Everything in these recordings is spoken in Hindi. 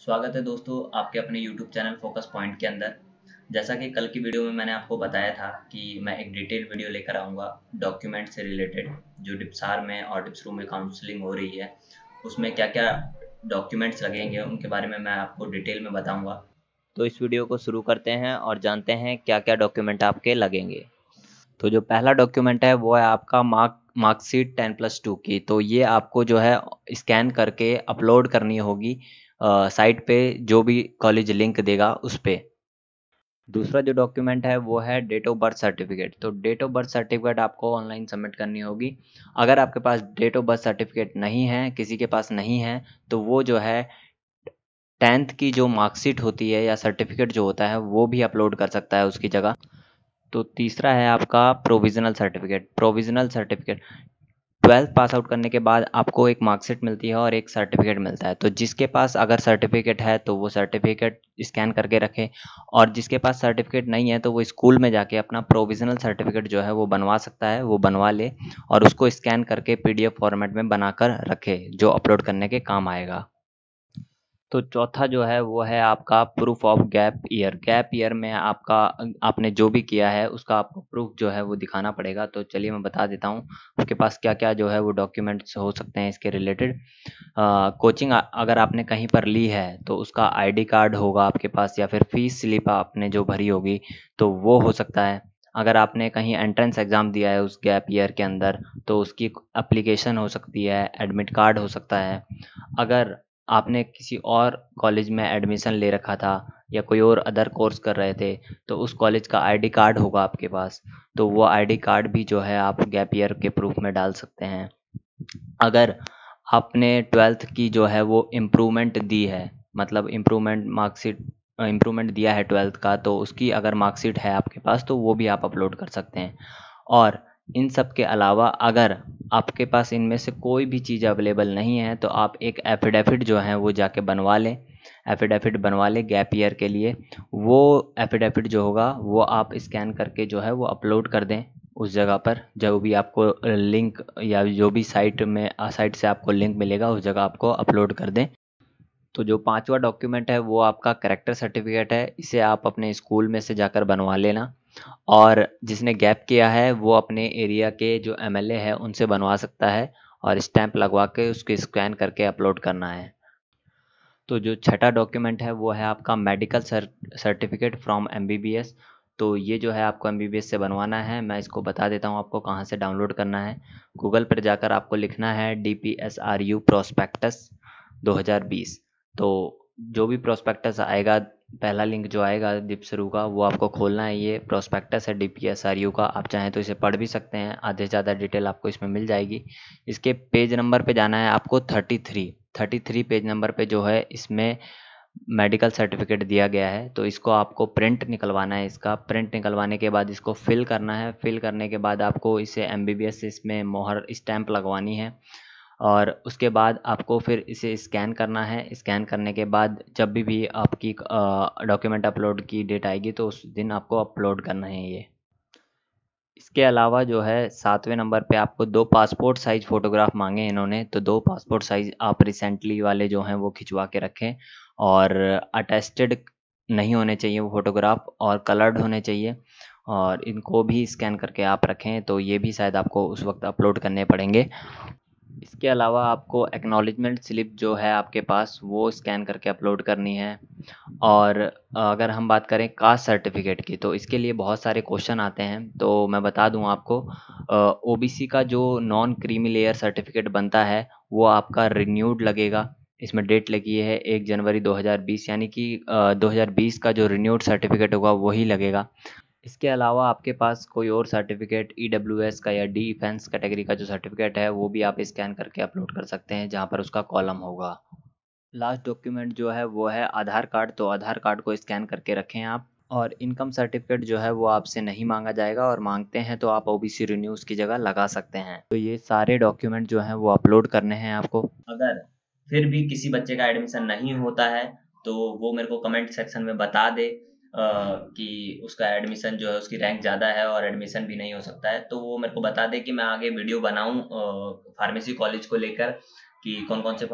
स्वागत है दोस्तों आपके अपने YouTube चैनल फोकस पॉइंट के अंदर जैसा कि कल की वीडियो में मैंने आपको बताया था कि मैं एक डिटेल वीडियो लेकर आऊंगा डॉक्यूमेंट से रिलेटेड जो डिप्सार में और डिप्स रूम में काउंसलिंग हो रही है उसमें क्या क्या डॉक्यूमेंट्स लगेंगे उनके बारे में मैं आपको डिटेल में बताऊंगा तो इस वीडियो को शुरू करते हैं और जानते हैं क्या क्या डॉक्यूमेंट आपके लगेंगे तो जो पहला डॉक्यूमेंट है वो है आपका mark marksheet ten plus two की तो ये आपको जो है स्कैन करके अपलोड करनी होगी साइट पे जो भी कॉलेज लिंक देगा उस पर दूसरा जो डॉक्यूमेंट है वो है डेट ऑफ बर्थ सर्टिफिकेट तो डेट ऑफ बर्थ सर्टिफिकेट आपको ऑनलाइन सबमिट करनी होगी अगर आपके पास डेट ऑफ बर्थ सर्टिफिकेट नहीं है किसी के पास नहीं है तो वो जो है टेंथ की जो मार्कशीट होती है या सर्टिफिकेट जो होता है वो भी अपलोड कर सकता है उसकी जगह तो तीसरा है आपका provisional certificate provisional certificate twelfth pass out करने के बाद आपको एक मार्कशीट मिलती है और एक सर्टिफिकेट मिलता है तो जिसके पास अगर सर्टिफिकेट है तो वो सर्टिफिकेट स्कैन करके रखे और जिसके पास सर्टिफिकेट नहीं है तो वो स्कूल में जाके अपना प्रोविजनल सर्टिफिकेट जो है वो बनवा सकता है वो बनवा ले और उसको स्कैन करके पीडीएफ फॉर्मेट में बनाकर रखे जो अपलोड करने के काम आएगा तो चौथा जो है वो है आपका proof of gap year gap year में आपका आपने जो भी किया है उसका आपको प्रूफ जो है वो दिखाना पड़ेगा तो चलिए मैं बता देता हूँ आपके पास क्या क्या जो है वो डॉक्यूमेंट्स हो सकते हैं इसके रिलेटेड कोचिंग अगर आपने कहीं पर ली है तो उसका आईडी कार्ड होगा आपके पास या फिर फीस स्लिप आपने जो भरी होगी तो वो हो सकता है अगर आपने कहीं एंट्रेंस एग्ज़ाम दिया है उस गैप ईयर के अंदर तो उसकी अप्लीकेशन हो सकती है एडमिट कार्ड हो सकता है अगर आपने किसी और कॉलेज में एडमिशन ले रखा था या कोई और अदर कोर्स कर रहे थे तो उस कॉलेज का आईडी कार्ड होगा आपके पास तो वो आईडी कार्ड भी जो है आप गैप ईयर के प्रूफ में डाल सकते हैं अगर आपने ट्वेल्थ की जो है वो इम्प्रूवमेंट दी है मतलब इम्प्रूवमेंट मार्कशीट इम्प्रूवमेंट दिया है ट्वेल्थ का तो उसकी अगर मार्कशीट है आपके पास तो वो भी आप अपलोड कर सकते हैं और इन सब के अलावा अगर आपके पास इनमें से कोई भी चीज़ अवेलेबल नहीं है तो आप एक एफिडेविट जो है वो जाके बनवा लें एफिडेविट बनवा लें गैप ईयर के लिए वो एफिडेविट जो होगा वो आप स्कैन करके जो है वो अपलोड कर दें उस जगह पर जो भी आपको लिंक या जो भी साइट में साइट से आपको लिंक मिलेगा उस जगह आपको अपलोड कर दें तो जो पांचवा डॉक्यूमेंट है वो आपका करेक्टर सर्टिफिकेट है इसे आप अपने स्कूल में से जाकर बनवा लेना और जिसने गैप किया है वो अपने एरिया के जो एम है उनसे बनवा सकता है और स्टैंप लगवा के उसके स्कैन करके अपलोड करना है तो जो छठा डॉक्यूमेंट है वो है आपका मेडिकल सर्टिफिकेट फ्रॉम एम तो ये जो है आपको एम से बनवाना है मैं इसको बता देता हूँ आपको कहाँ से डाउनलोड करना है गूगल पर जाकर आपको लिखना है D P S R U prospectus दो तो जो भी प्रोस्पेक्टस आएगा पहला लिंक जो आएगा दिपसरू का वो आपको खोलना है ये प्रोस्पेक्टस है D P S R U का आप चाहें तो इसे पढ़ भी सकते हैं आधे ज़्यादा डिटेल आपको इसमें मिल जाएगी इसके पेज नंबर पे जाना है आपको thirty three thirty three page number पे जो है इसमें मेडिकल सर्टिफिकेट दिया गया है तो इसको आपको प्रिंट निकलवाना है इसका प्रिंट निकलवाने के बाद इसको फिल करना है फिल करने के बाद आपको इसे एम बी बी एस इसमें मोहर स्टैम्प लगवानी है और उसके बाद आपको फिर इसे स्कैन करना है स्कैन करने के बाद जब भी भी आपकी डॉक्यूमेंट अपलोड की डेट आएगी तो उस दिन आपको अपलोड करना है ये इसके अलावा जो है सातवें नंबर पे आपको दो पासपोर्ट साइज़ फ़ोटोग्राफ मांगे इन्होंने तो दो पासपोर्ट साइज़ आप रिसेंटली वाले जो हैं वो खिंचवा के रखें और अटेस्टेड नहीं होने चाहिए वो फ़ोटोग्राफ और कलर्ड होने चाहिए और इनको भी स्कैन करके आप रखें तो ये भी शायद आपको उस वक्त अपलोड करने पड़ेंगे इसके अलावा आपको एक्नॉलेजमेंट स्लिप जो है आपके पास वो स्कैन करके अपलोड करनी है और अगर हम बात करें कास्ट सर्टिफिकेट की तो इसके लिए बहुत सारे क्वेश्चन आते हैं तो मैं बता दूं आपको ओबीसी का जो नॉन क्रीमी लेयर सर्टिफिकेट बनता है वो आपका रिन्यूड लगेगा इसमें डेट लगी है एक जनवरी 2020 यानी कि 2020 का जो रिन्यूड सर्टिफिकेट होगा वही लगेगा इसके अलावा आपके पास कोई और सर्टिफिकेट ई e का या डी डिफेंस कैटेगरी का जो सर्टिफिकेट है वो भी आप स्कैन करके अपलोड कर सकते हैं जहाँ पर उसका कॉलम होगा लास्ट डॉक्यूमेंट जो है वो है आधार कार्ड तो आधार कार्ड को स्कैन करके रखें आप और इनकम सर्टिफिकेट जो है वो आपसे नहीं मांगा जाएगा और मांगते हैं तो आप ओबीसी रिन्यूज की जगह लगा सकते हैं तो ये सारे डॉक्यूमेंट जो है वो अपलोड करने हैं आपको अगर फिर भी किसी बच्चे का एडमिशन नहीं होता है तो वो मेरे को कमेंट सेक्शन में बता दे कि उसका एडमिशन जो है उसकी रैंक ज़्यादा है और एडमिशन भी नहीं हो सकता है तो वो मेरे को बता दे कि मैं आगे वीडियो बनाऊँ फार्मेसी कॉलेज को लेकर कि कौन कौन से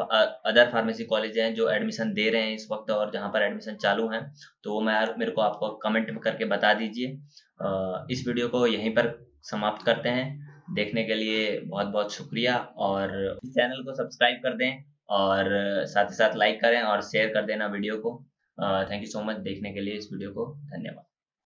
अदर फार्मेसी कॉलेज हैं जो एडमिशन दे रहे हैं इस वक्त और जहाँ पर एडमिशन चालू हैं तो वो मैं मेरे को आपको कमेंट करके बता दीजिए इस वीडियो को यहीं पर समाप्त करते हैं देखने के लिए बहुत बहुत शुक्रिया और इस चैनल को सब्सक्राइब कर दें और साथ ही साथ लाइक करें और शेयर कर देना वीडियो को थैंक यू सो मच देखने के लिए इस वीडियो को धन्यवाद